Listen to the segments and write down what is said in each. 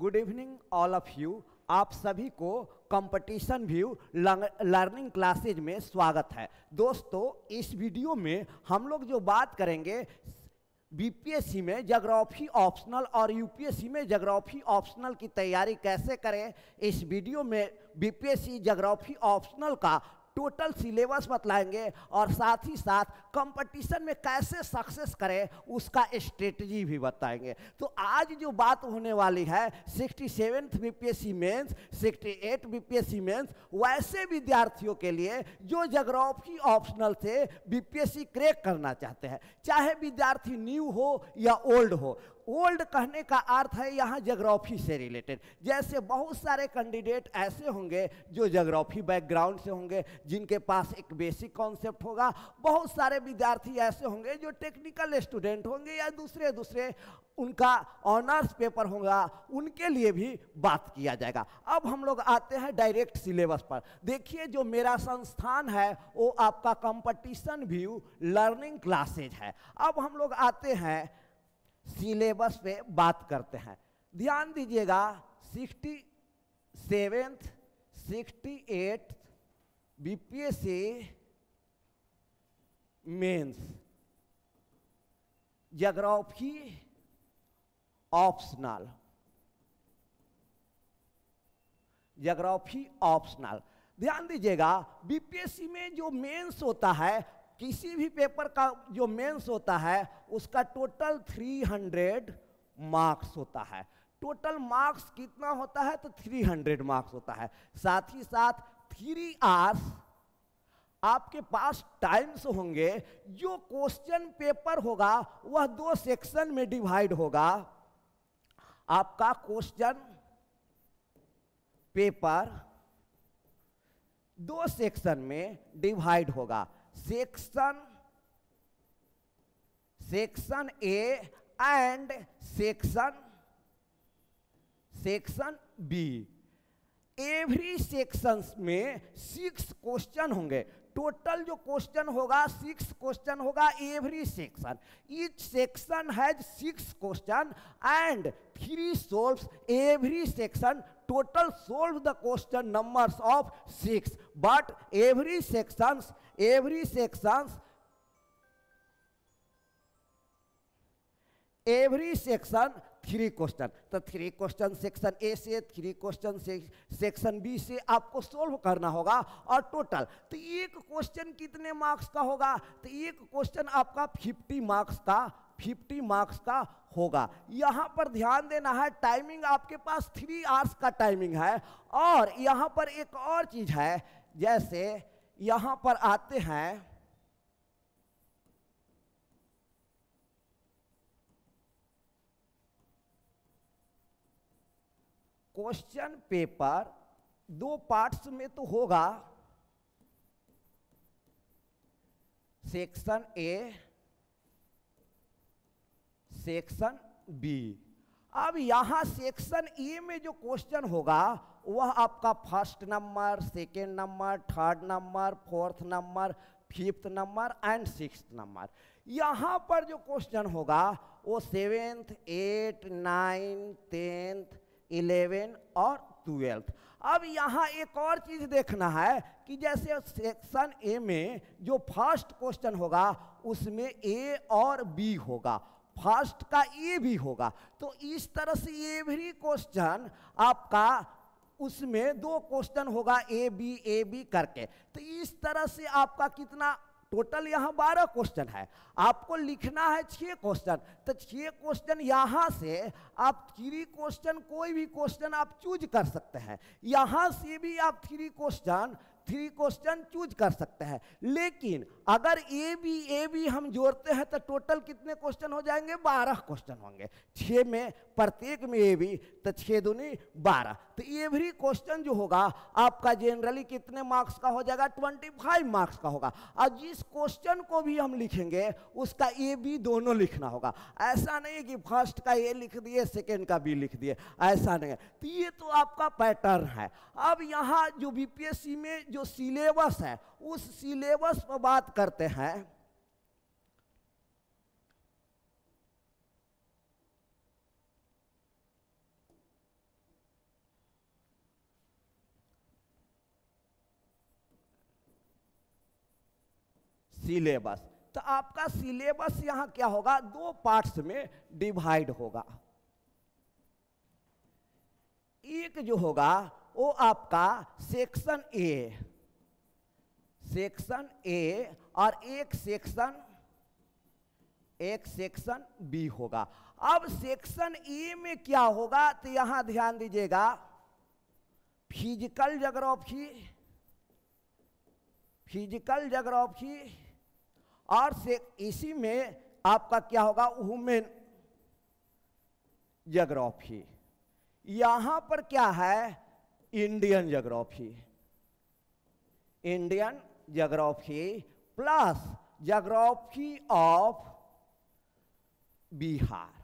good evening all of you आप सभी को कंपटीशन व्यू लर्निंग क्लासेज में स्वागत है दोस्तों इस वीडियो में हम लोग जो बात करेंगे बीपीएससी में जोग्राफी ऑप्शनल और यूपीएससी में जोग्राफी ऑप्शनल की तैयारी कैसे करें इस वीडियो में बीपीएससी जोग्राफी ऑप्शनल का टोटल सिलेबस बतलाएंगे और साथ ही साथ कंपटीशन में कैसे सक्सेस करें उसका स्ट्रेटजी भी बताएंगे तो आज जो बात होने वाली है sixty seventh B P S C mains sixty eight B P S C mains वैसे विद्यार्थियों के लिए जो जोग्राफी ऑप्शनल से B P S C crack करना चाहते हैं चाहे विद्यार्थी न्यू हो या ओल्ड हो ओल्ड कहने का अर्थ है यहाँ जोग्राफी से रिलेटेड जैसे बहुत सारे कैंडिडेट ऐसे होंगे जो जोग्राफी बैकग्राउंड से होंगे जिनके पास एक बेसिक कॉन्सेप्ट होगा बहुत सारे विद्यार्थी ऐसे होंगे जो टेक्निकल स्टूडेंट होंगे या दूसरे दूसरे उनका ऑनर्स पेपर होगा उनके लिए भी बात किया जाएगा अब हम लोग आते हैं डायरेक्ट सिलेबस पर देखिए जो मेरा संस्थान है वो आपका कंपटीशन व्यू लर्निंग क्लासेज है अब हम लोग आते हैं सिलेबस पे बात करते हैं ध्यान दीजिएगा sixty seventh sixty eight BPSC mains geography optional geography optional ध्यान दीजिएगा बीपीएससी में जो मेंस होता है किसी भी पेपर का जो मेंस होता है उसका टोटल 300 मार्क्स होता है टोटल मार्क्स कितना होता है तो 300 मार्क्स होता है साथ ही साथ थ्री आर्स आपके पास टाइम्स होंगे जो क्वेश्चन पेपर होगा वह दो सेक्शन में डिवाइड होगा आपका क्वेश्चन पेपर दो सेक्शन में डिवाइड होगा section section A and section section B every section में सिक्स क्वेश्चन होंगे टोटल जो क्वेश्चन होगा सिक्स क्वेश्चन होगा every section each section has six question and three solve every section total solve the question numbers of six but every sections every sections every तो section three question तो three question section A से three question section B से आपको solve करना होगा और total तो एक क्वेश्चन कितने मार्क्स का होगा तो एक क्वेश्चन आपका फिफ्टी मार्क्स का 50 मार्क्स का होगा यहाँ पर ध्यान देना है टाइमिंग आपके पास थ्री आवर्स का टाइमिंग है और यहाँ पर एक और चीज़ है जैसे यहां पर आते हैं क्वेश्चन पेपर दो पार्ट्स में तो होगा सेक्शन ए सेक्शन बी अब यहां सेक्शन ए में जो क्वेश्चन होगा वह आपका first number second number third number fourth number fifth number and six number यहाँ पर जो क्वेश्चन होगा वो seventh eight nine tenth eleventh और ट्वेल्थ अब यहाँ एक और चीज़ देखना है कि जैसे सेक्शन ए में जो फर्स्ट क्वेश्चन होगा उसमें ए और बी होगा फर्स्ट का ए भी होगा तो इस तरह से एवरी क्वेश्चन आपका उसमें दो क्वेश्चन होगा ए बी ए बी करके तो इस तरह से आपका कितना टोटल यहाँ बारह क्वेश्चन है आपको लिखना है छः क्वेश्चन तो छः क्वेश्चन यहाँ से आप थ्री क्वेश्चन कोई भी क्वेश्चन आप चूज कर सकते हैं यहाँ से भी आप three question three question choose कर सकते हैं लेकिन अगर ए बी ए बी हम जोड़ते हैं तो टोटल कितने क्वेश्चन हो जाएंगे बारह क्वेश्चन होंगे छः में प्रत्येक में ए बी तो छः दूनी बारह तो एवरी क्वेश्चन जो होगा आपका जनरली कितने मार्क्स का हो जाएगा ट्वेंटी फाइव मार्क्स का होगा और जिस क्वेश्चन को भी हम लिखेंगे उसका ए बी दोनों लिखना होगा ऐसा नहीं कि फर्स्ट का ए लिख दिए सेकेंड का बी लिख दिए ऐसा नहीं है तो ये तो आपका पैटर्न है अब यहाँ जो बी में जो सिलेबस है उस सिलेबस पर बात करते हैं सिलेबस तो आपका सिलेबस यहां क्या होगा दो पार्ट्स में डिवाइड होगा एक जो होगा वो आपका सेक्शन ए सेक्शन ए और एक सेक्शन एक सेक्शन बी होगा अब सेक्शन ए e में क्या होगा तो यहां ध्यान दीजिएगा फिजिकल जोग्राफी फिजिकल जोग्राफी और से इसी में आपका क्या होगा वुमेन जोग्राफी यहां पर क्या है Indian geography Indian geography plus geography of Bihar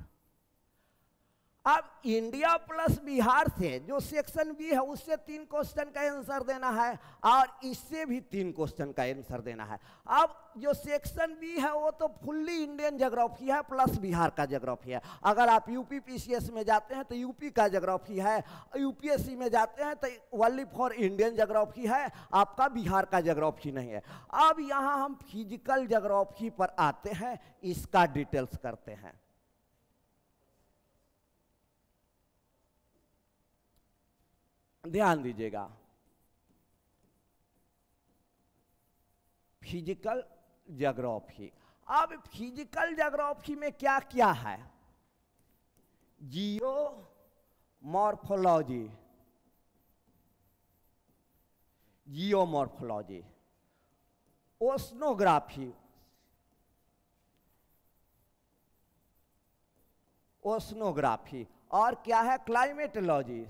अब इंडिया प्लस बिहार से जो सेक्शन बी है उससे तीन क्वेश्चन का आंसर देना है और इससे भी तीन क्वेश्चन का आंसर देना है अब जो सेक्शन बी है वो तो फुल्ली इंडियन जोग्राफी है प्लस बिहार का जोग्राफी है अगर आप यूपी पीसीएस में जाते हैं तो यूपी का जोग्राफी है यूपीएससी में जाते हैं तो वनली फॉर इंडियन जोग्राफी है आपका बिहार का जोग्राफी नहीं है अब यहाँ हम फिजिकल जोग्राफी पर आते हैं इसका डिटेल्स करते हैं ध्यान दीजिएगा फिजिकल जोग्राफी अब फिजिकल जोग्राफी में क्या क्या है जियो मॉर्फोलॉजी जियो मॉर्फोलॉजी ओस्नोग्राफी ओस्नोग्राफी और क्या है क्लाइमेटोलॉजी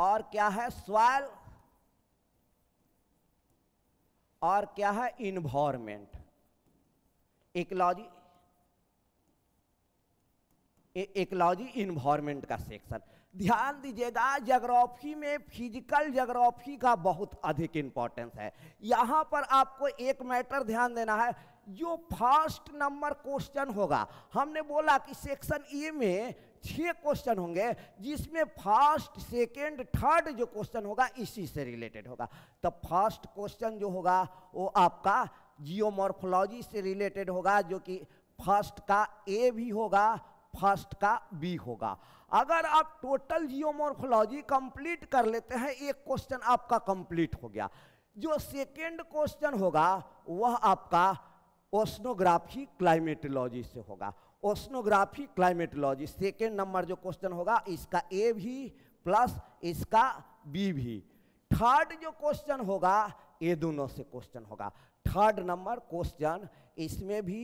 और क्या है स्वाल और क्या है इन्वॉर्मेंट इकोलॉजी इकोलॉजी इन्वायरमेंट का सेक्शन ध्यान दीजिएगा जोग्राफी में फिजिकल जोग्राफी का बहुत अधिक इंपॉर्टेंस है यहां पर आपको एक मैटर ध्यान देना है जो फर्स्ट नंबर क्वेश्चन होगा हमने बोला कि सेक्शन ए में छः क्वेश्चन होंगे जिसमें फर्स्ट सेकेंड थर्ड जो क्वेश्चन होगा इसी से रिलेटेड होगा तो फर्स्ट क्वेश्चन जो होगा वो आपका जियोमॉर्फोलॉजी से रिलेटेड होगा जो कि फर्स्ट का ए भी होगा फर्स्ट का बी होगा अगर आप टोटल जियोमॉर्फोलॉजी कंप्लीट कर लेते हैं एक क्वेश्चन आपका कंप्लीट हो गया जो सेकेंड क्वेश्चन होगा वह आपका ओस्नोग्राफी क्लाइमेटोलॉजी से होगा ओस्नोग्राफी क्लाइमेटोलॉजी सेकेंड नंबर जो क्वेश्चन होगा इसका ए भी प्लस इसका बी भी थर्ड जो क्वेश्चन होगा ये दोनों से क्वेश्चन होगा थर्ड नंबर क्वेश्चन इसमें भी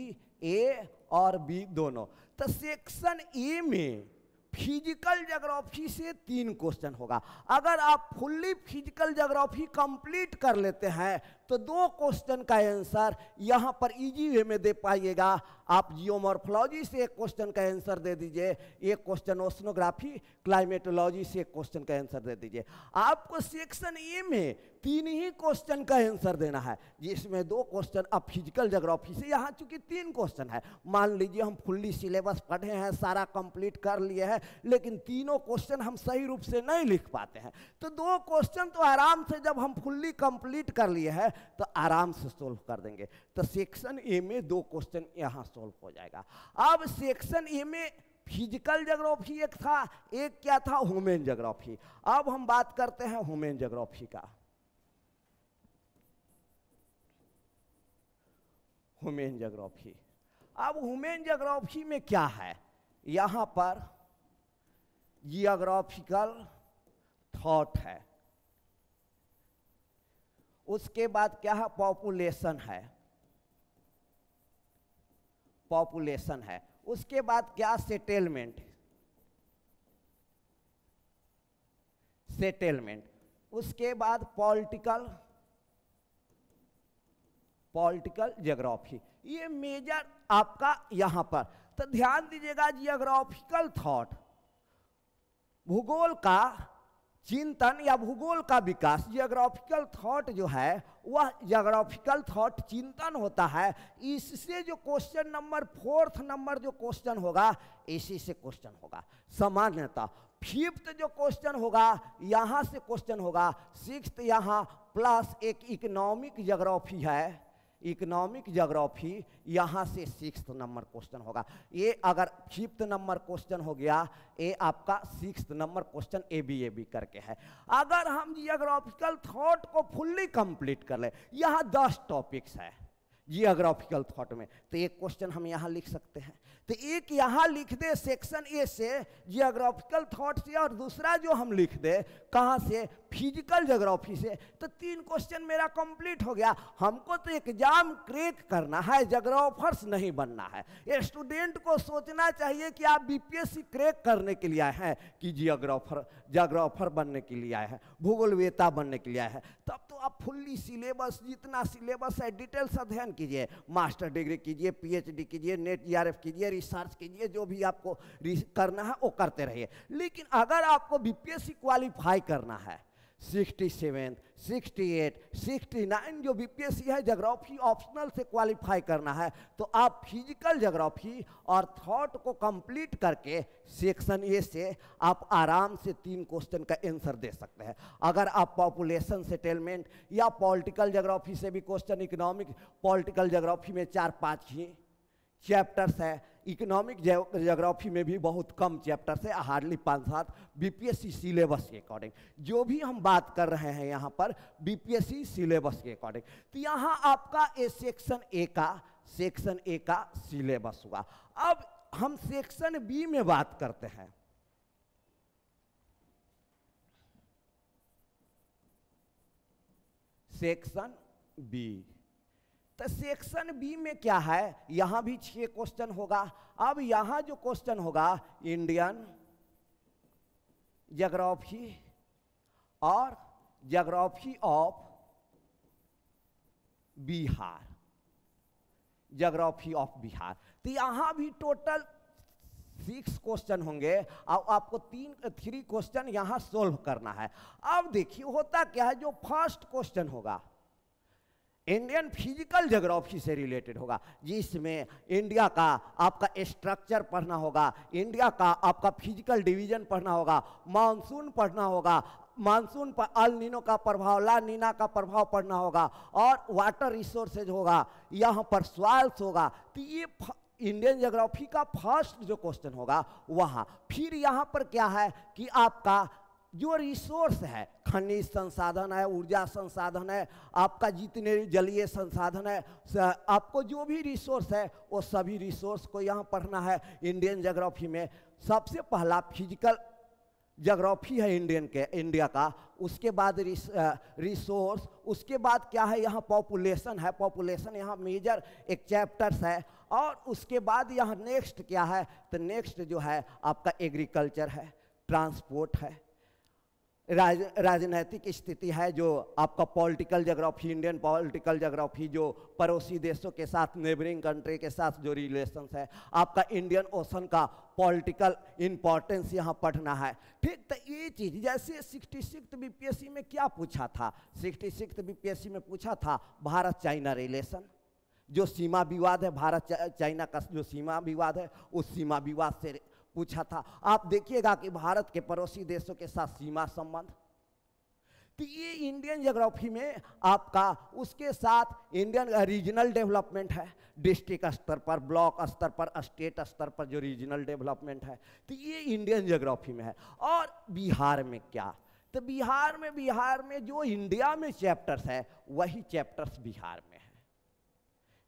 ए और बी दोनों तो सेक्शन ए में फिजिकल जोग्राफी से तीन क्वेश्चन होगा अगर आप फुल्ली फिजिकल जोग्राफी कंप्लीट कर लेते हैं तो दो क्वेश्चन का आंसर यहाँ पर इजी वे में दे पाइएगा आप जियोमोरफोलॉजी से एक क्वेश्चन का आंसर दे दीजिए एक क्वेश्चन ओस्नोग्राफी क्लाइमेटोलॉजी से एक क्वेश्चन का आंसर दे दीजिए आपको सेक्शन ए में तीन ही क्वेश्चन का आंसर देना है जिसमें दो क्वेश्चन अब फिजिकल जोग्राफी से यहाँ चूंकि तीन क्वेश्चन है मान लीजिए हम फुल्ली सिलेबस पढ़े हैं सारा कंप्लीट कर लिए हैं लेकिन तीनों क्वेश्चन हम सही रूप से नहीं लिख पाते हैं तो दो क्वेश्चन तो आराम से जब हम फुल्ली कंप्लीट कर लिए हैं तो आराम से सोल्व कर देंगे तो सेक्शन ए में दो क्वेश्चन यहाँ सोल्व हो जाएगा अब सेक्शन ए में फिजिकल जोग्राफी एक था एक क्या था ह्यूमन जोग्राफी अब हम बात करते हैं ह्यूमन जोग्राफी का ह्यूमन जोग्राफी अब ह्यूमन जोग्राफी में क्या है यहां पर जियोग्राफिकल थॉट है उसके बाद क्या है पॉपुलेशन है पॉपुलेशन है उसके बाद क्या सेटलमेंट सेटलमेंट उसके बाद पॉलिटिकल पॉलिटिकल जियोग्राफी ये मेजर आपका यहां पर तो ध्यान दीजिएगा जियोग्राफिकल थॉट भूगोल का चिंतन या भूगोल का विकास जियोग्राफिकल थॉट जो है वह जियोग्राफिकल थॉट चिंतन होता है इससे जो क्वेश्चन नंबर फोर्थ नंबर जो क्वेश्चन होगा इसी से क्वेश्चन होगा सामान्यतः फिफ्थ जो क्वेश्चन होगा यहाँ से क्वेश्चन होगा सिक्स यहाँ प्लस एक इकोनॉमिक जोग्राफी है इकोनॉमिक जोग्राफी यहाँ से सिक्स नंबर क्वेश्चन होगा ये अगर फिफ्थ नंबर क्वेश्चन हो गया ये आपका six number question A B A B करके है अगर हम जियोग्राफिकल थॉट को फुल्ली कंप्लीट कर ले यहाँ दस टॉपिक्स है जियोग्राफिकल थॉट में तो एक क्वेश्चन हम यहाँ लिख सकते हैं तो एक यहाँ लिख दे सेक्शन ए से जियोग्राफिकल थॉट से और दूसरा जो हम लिख दे कहाँ से फिजिकल जोग्राफी से तो तीन क्वेश्चन मेरा कंप्लीट हो गया हमको तो एग्जाम क्रेक करना है जोग्राफर्स नहीं बनना है स्टूडेंट को सोचना चाहिए कि आप बीपीएससी क्रेक करने के लिए आए हैं कि जियोग्राफर जोग्राफर बनने के लिए आए हैं भूगोलवेता बनने के लिए आए हैं तब आप फुल्ली सिलेबस जितना सिलेबस है डिटेल से अध्ययन कीजिए मास्टर डिग्री कीजिए पीएचडी कीजिए नेट ई कीजिए रिसर्च कीजिए जो भी आपको करना है वो करते रहिए लेकिन अगर आपको बीपीएससी क्वालिफाई करना है एट सिक्सटी नाइन जो बीपीएससी है जोग्राफी ऑप्शनल से क्वालिफाई करना है तो आप फिजिकल जोग्राफी और थॉट को कंप्लीट करके सेक्शन ए से आप आराम से तीन क्वेश्चन का आंसर दे सकते हैं अगर आप पॉपुलेशन सेटलमेंट या पॉलिटिकल जोग्राफी से भी क्वेश्चन इकोनॉमिक पॉलिटिकल जोग्राफी में चार पाँच ही चैप्टर्स हैं इकोनॉमिक जोग्राफी में भी बहुत कम चैप्टर्स है हार्डली पाँच सात बीपीएससी सिलेबस के अकॉर्डिंग जो भी हम बात कर रहे हैं यहाँ पर बीपीएससी सिलेबस के अकॉर्डिंग तो यहाँ आपका ए सेक्शन ए का सेक्शन ए का सिलेबस हुआ अब हम सेक्शन बी में बात करते हैं सेक्शन बी तो सेक्शन बी में क्या है यहां भी छह क्वेश्चन होगा अब यहां जो क्वेश्चन होगा इंडियन जोग्राफी और geography of Bihar geography of Bihar तो यहां भी टोटल सिक्स क्वेश्चन होंगे और आपको तीन थ्री क्वेश्चन यहां सोल्व करना है अब देखिए होता क्या है जो फर्स्ट क्वेश्चन होगा इंडियन फिजिकल जोग्राफी से रिलेटेड होगा जिसमें इंडिया का आपका स्ट्रक्चर पढ़ना होगा इंडिया का आपका फिजिकल डिवीजन पढ़ना होगा मानसून पढ़ना होगा मानसून पर अल नीनो का प्रभाव ला नीना का प्रभाव पढ़ना होगा और वाटर रिसोर्सेज होगा यहाँ पर स्वाल्स होगा तो ये इंडियन जोग्राफी का फर्स्ट जो क्वेश्चन होगा वहाँ फिर यहाँ पर क्या है कि आपका जो रिसोर्स है खनिज संसाधन है ऊर्जा संसाधन है आपका जितने जलीय संसाधन है आपको जो भी रिसोर्स है वो सभी रिसोर्स को यहाँ पढ़ना है इंडियन जोग्राफी में सबसे पहला फिजिकल जोग्राफी है इंडियन के इंडिया का उसके बाद रिस, रिसोर्स उसके बाद क्या है यहाँ पॉपुलेशन है पॉपुलेशन यहाँ मेजर एक चैप्टर्स है और उसके बाद यहाँ नेक्स्ट क्या है तो नेक्स्ट जो है आपका एग्रीकल्चर है ट्रांसपोर्ट है राज, राजनैतिक स्थिति है जो आपका political geography Indian political geography जो पड़ोसी देशों के साथ नेबरिंग कंट्री के साथ जो रिलेशंस है आपका इंडियन ओशन का पॉलिटिकल इम्पोर्टेंस यहाँ पढ़ना है ठीक तो ये चीज़ जैसे सिक्सटी सिक्स बी में क्या पूछा था सिक्सटी सिक्स बी में पूछा था भारत चाइना रिलेशन जो सीमा विवाद है भारत चाइना का जो सीमा विवाद है उस सीमा विवाद से पूछा था आप देखिएगा कि भारत के पड़ोसी देशों के साथ सीमा संबंध तो ये इंडियन जोग्राफी में आपका उसके साथ इंडियन रीजनल डेवलपमेंट है डिस्ट्रिक्ट स्तर पर ब्लॉक स्तर पर स्टेट स्तर पर जो रीजनल डेवलपमेंट है तो ये इंडियन जोग्राफी में है और बिहार में क्या तो बिहार में बिहार में जो इंडिया में चैप्टर्स है वही चैप्टर्स बिहार में है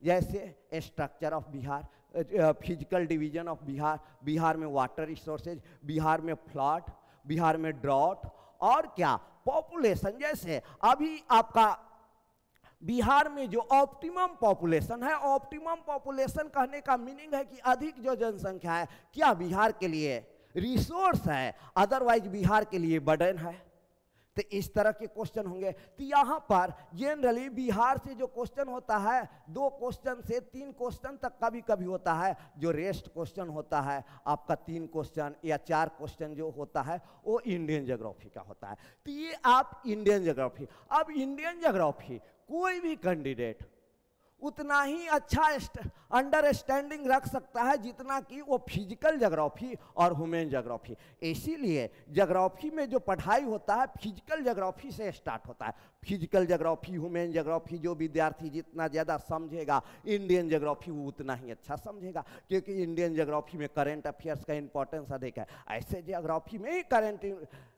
जैसे structure of Bihar physical division of Bihar Bihar में वाटर रिसोर्सेज बिहार में फ्लड बिहार में ड्रॉट और क्या पॉपुलेशन जैसे अभी आपका बिहार में जो ऑप्टिमम पॉपुलेशन है ऑप्टिमम पॉपुलेशन कहने का मीनिंग है कि अधिक जो जनसंख्या है क्या बिहार के लिए रिसोर्स है अदरवाइज बिहार के लिए बर्डन है तो इस तरह के क्वेश्चन होंगे तो यहाँ पर जनरली बिहार से जो क्वेश्चन होता है दो क्वेश्चन से तीन क्वेश्चन तक कभी कभी होता है जो रेस्ट क्वेश्चन होता है आपका तीन क्वेश्चन या चार क्वेश्चन जो होता है वो इंडियन जोग्राफी का होता है तो ये आप इंडियन जोग्राफी अब इंडियन जोग्राफी कोई भी कैंडिडेट उतना ही अच्छा अंडरस्टैंडिंग रख सकता है जितना कि वो फिजिकल जोग्राफी और ह्यूमन जोग्राफी इसीलिए जोग्राफी में जो पढ़ाई होता है फिजिकल जोग्राफी से स्टार्ट होता है फिजिकल जोग्राफी ह्यूमन जोग्राफी जो विद्यार्थी जितना ज़्यादा समझेगा इंडियन जोग्राफी वो उतना ही अच्छा समझेगा क्योंकि इंडियन जोग्राफी में करेंट अफेयर्स का इंपॉर्टेंस अधिक है ऐसे जोग्राफी में ही करेंट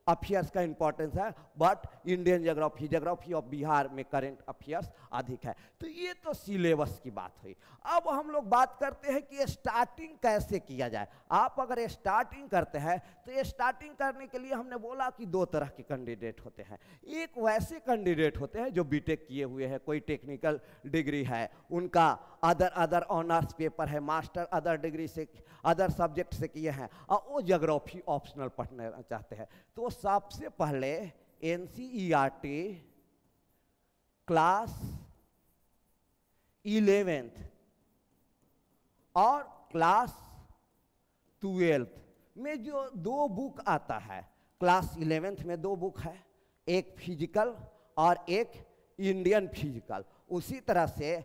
अफेयर्स का इंपॉर्टेंस है but Indian geography geography of Bihar में करेंट अफेयर्स अधिक है तो ये तो सिलेबस की बात हुई अब हम लोग बात करते हैं कि स्टार्टिंग कैसे किया जाए आप अगर स्टार्टिंग करते हैं तो स्टार्टिंग करने के लिए हमने बोला कि दो तरह के कैंडिडेट होते हैं एक वैसे कैंडिडेट कैंडिडेट होते हैं जो बीटेक किए हुए हैं कोई टेक्निकल डिग्री है उनका अदर अदर ऑनर्स पेपर है मास्टर अदर डिग्री से अदर सब्जेक्ट से किए हैं और वो जोग्राफी ऑप्शनल पढ़ना चाहते हैं तो सबसे पहले एन क्लास इलेवेंथ और क्लास ट्वेल्थ में जो दो बुक आता है क्लास इलेवेंथ में दो बुक है एक फिजिकल और एक इंडियन फिजिकल उसी तरह से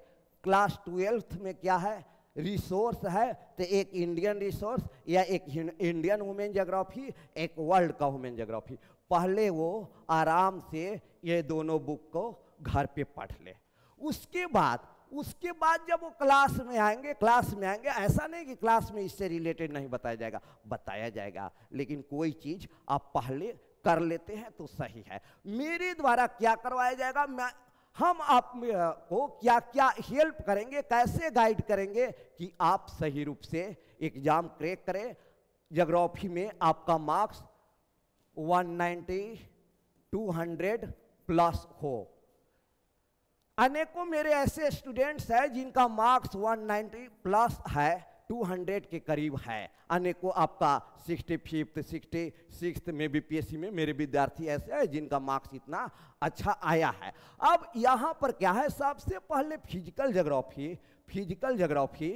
क्लास ट्वेल्थ में क्या है रिसोर्स है तो एक इंडियन रिसोर्स या एक इंडियन वुमेन जोग्राफी एक वर्ल्ड का वुमेन जोग्राफी पहले वो आराम से ये दोनों बुक को घर पे पढ़ ले उसके बाद उसके बाद जब वो क्लास में आएंगे क्लास में आएंगे ऐसा नहीं कि क्लास में इससे रिलेटेड नहीं बताया जाएगा बताया जाएगा लेकिन कोई चीज़ आप पहले कर लेते हैं तो सही है मेरे द्वारा क्या करवाया जाएगा मैं हम आप को क्या क्या हेल्प करेंगे कैसे गाइड करेंगे कि आप सही रूप से एग्जाम क्रेक करें जोग्राफी में आपका मार्क्स 190, 200 प्लस हो अनेकों मेरे ऐसे स्टूडेंट्स हैं जिनका मार्क्स 190 प्लस है 200 के करीब है अनेकों आपका सिक्सटी फिफ्थ सिक्सटी सिक्स में बी पी में मेरे विद्यार्थी ऐसे हैं जिनका मार्क्स इतना अच्छा आया है अब यहाँ पर क्या है सबसे पहले physical geography physical geography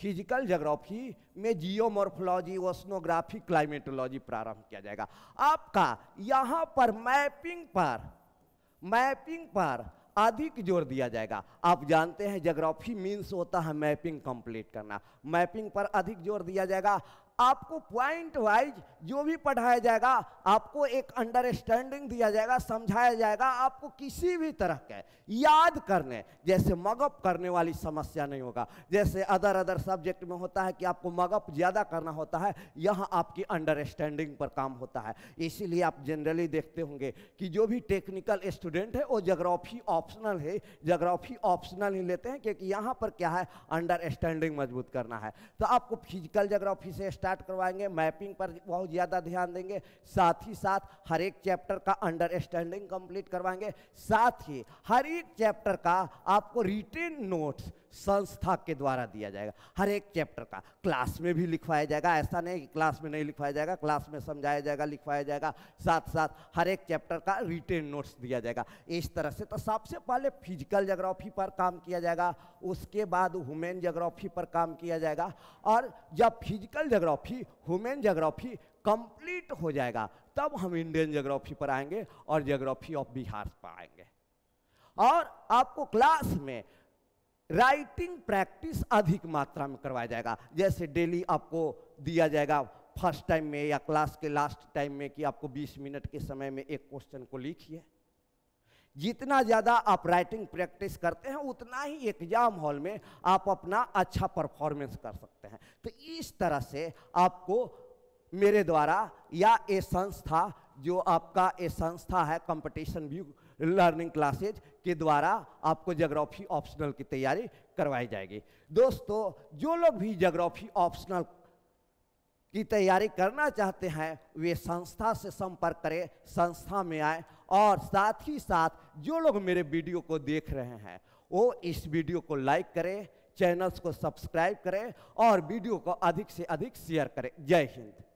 physical geography में जियोमोर्फोलॉजी ओस्नोग्राफी क्लाइमेटोलॉजी प्रारंभ किया जाएगा आपका यहाँ पर मैपिंग पर मैपिंग पर अधिक जोर दिया जाएगा आप जानते हैं जोग्राफी मीन्स होता है मैपिंग कंप्लीट करना मैपिंग पर अधिक जोर दिया जाएगा आपको पॉइंट वाइज जो भी पढ़ाया जाएगा आपको एक अंडरस्टैंडिंग दिया जाएगा समझाया जाएगा आपको किसी भी तरह के याद करने जैसे मगअप करने वाली समस्या नहीं होगा जैसे अदर अदर सब्जेक्ट में होता है कि आपको मगअप ज़्यादा करना होता है यहाँ आपकी अंडरस्टैंडिंग पर काम होता है इसीलिए आप जनरली देखते होंगे कि जो भी टेक्निकल स्टूडेंट है वो जोग्राफी ऑप्शनल है जोग्राफी ऑप्शनल ही लेते हैं क्योंकि यहाँ पर क्या है अंडरस्टैंडिंग मजबूत करना है तो आपको फिजिकल जोग्राफी से स्टार्ट करवाएंगे मैपिंग पर बहुत ज़्यादा ध्यान देंगे साथ ही साथ हर एक चैप्टर का अंडरस्टैंडिंग कंप्लीट करवाएंगे साथ ही हर एक चैप्टर का आपको रिटेन नोट्स संस्था के द्वारा दिया जाएगा हर एक चैप्टर का क्लास में भी लिखवाया जाएगा ऐसा नहीं कि क्लास में नहीं लिखवाया जाएगा क्लास में समझाया जाएगा लिखवाया जाएगा साथ साथ हर एक चैप्टर का रिटेन नोट्स दिया जाएगा इस तरह से तो सबसे पहले फिजिकल जोग्राफी पर काम किया जाएगा उसके बाद हुमेन जोग्राफी पर काम किया जाएगा और जब physical geography human geography complete हो जाएगा तब हम इंडियन जोग्राफी पर आएंगे और जोग्राफी ऑफ बिहार पर आएंगे और आपको क्लास में राइटिंग प्रैक्टिस अधिक मात्रा में करवाया जाएगा जैसे डेली आपको दिया जाएगा फर्स्ट टाइम में या क्लास के लास्ट टाइम में कि आपको 20 मिनट के समय में एक क्वेश्चन को लिखिए जितना ज़्यादा आप राइटिंग प्रैक्टिस करते हैं उतना ही एग्जाम हॉल में आप अपना अच्छा परफॉर्मेंस कर सकते हैं तो इस तरह से आपको मेरे द्वारा या ये संस्था जो आपका ये संस्था है कंपटीशन व्यू लर्निंग क्लासेज के द्वारा आपको जोग्राफी ऑप्शनल की तैयारी करवाई जाएगी दोस्तों जो लोग भी जोग्राफी ऑप्शनल की तैयारी करना चाहते हैं वे संस्था से संपर्क करें संस्था में आए और साथ ही साथ जो लोग मेरे वीडियो को देख रहे हैं वो इस वीडियो को लाइक करें चैनल्स को सब्सक्राइब करें और वीडियो को अधिक से अधिक शेयर करें जय हिंद